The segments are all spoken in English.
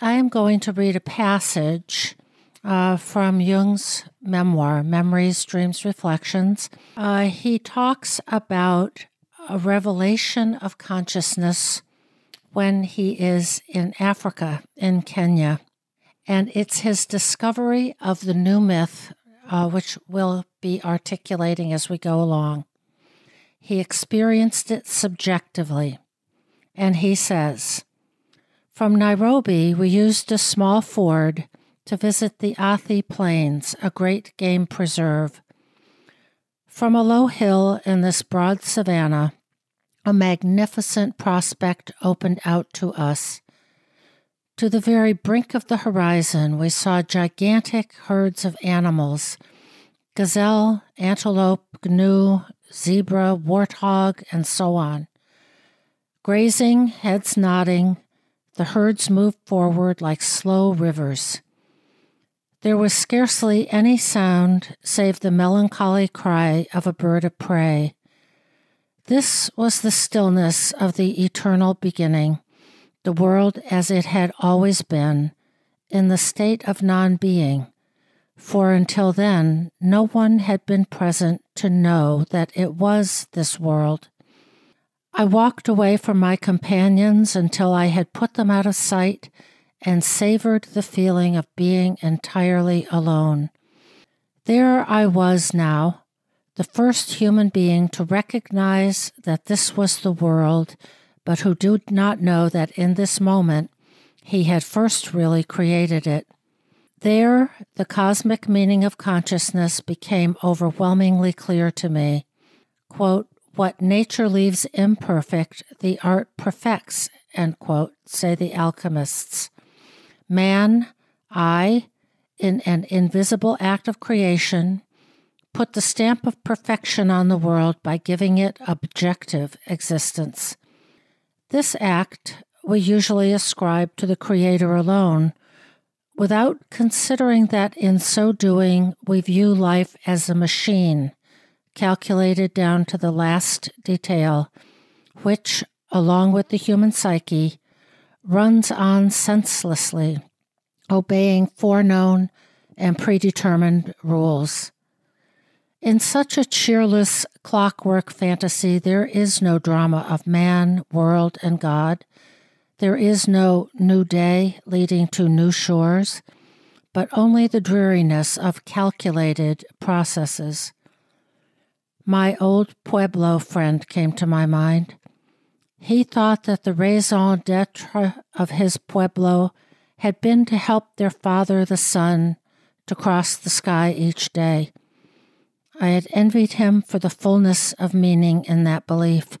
I am going to read a passage uh, from Jung's memoir, Memories, Dreams, Reflections. Uh, he talks about a revelation of consciousness when he is in Africa, in Kenya. And it's his discovery of the new myth, uh, which we'll be articulating as we go along. He experienced it subjectively. And he says, from Nairobi, we used a small Ford to visit the Athi Plains, a great game preserve. From a low hill in this broad savanna, a magnificent prospect opened out to us. To the very brink of the horizon, we saw gigantic herds of animals gazelle, antelope, gnu, zebra, warthog, and so on. Grazing, heads nodding, the herds moved forward like slow rivers. There was scarcely any sound save the melancholy cry of a bird of prey. This was the stillness of the eternal beginning, the world as it had always been, in the state of non being, for until then no one had been present to know that it was this world, I walked away from my companions until I had put them out of sight and savored the feeling of being entirely alone. There I was now, the first human being to recognize that this was the world, but who did not know that in this moment he had first really created it. There, the cosmic meaning of consciousness became overwhelmingly clear to me. Quote, what nature leaves imperfect, the art perfects, quote, say the alchemists. Man, I, in an invisible act of creation, put the stamp of perfection on the world by giving it objective existence. This act we usually ascribe to the Creator alone, without considering that in so doing we view life as a machine calculated down to the last detail, which, along with the human psyche, runs on senselessly, obeying foreknown and predetermined rules. In such a cheerless clockwork fantasy, there is no drama of man, world, and God. There is no new day leading to new shores, but only the dreariness of calculated processes. My old Pueblo friend came to my mind. He thought that the raison d'etre of his Pueblo had been to help their father, the sun, to cross the sky each day. I had envied him for the fullness of meaning in that belief,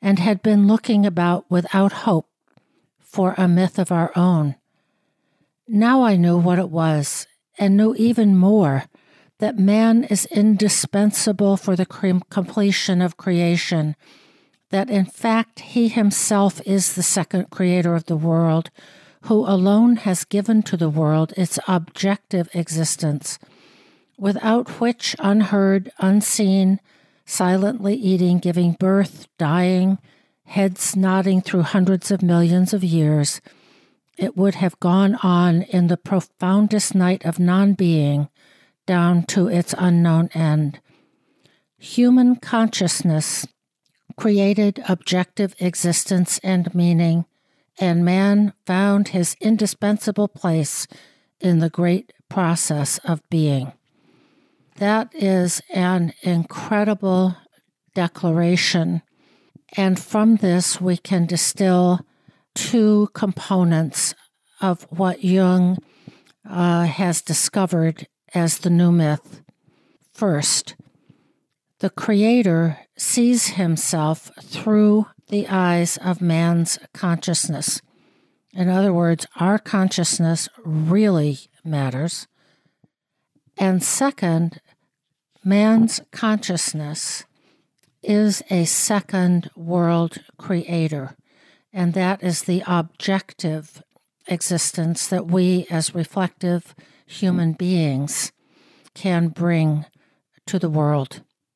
and had been looking about without hope for a myth of our own. Now I knew what it was, and knew even more that man is indispensable for the completion of creation, that in fact he himself is the second creator of the world, who alone has given to the world its objective existence, without which unheard, unseen, silently eating, giving birth, dying, heads nodding through hundreds of millions of years, it would have gone on in the profoundest night of non being down to its unknown end. Human consciousness created objective existence and meaning, and man found his indispensable place in the great process of being. That is an incredible declaration. And from this, we can distill two components of what Jung uh, has discovered as the new myth. First, the Creator sees himself through the eyes of man's consciousness. In other words, our consciousness really matters. And second, man's consciousness is a second world creator, and that is the objective existence that we as reflective human beings can bring to the world.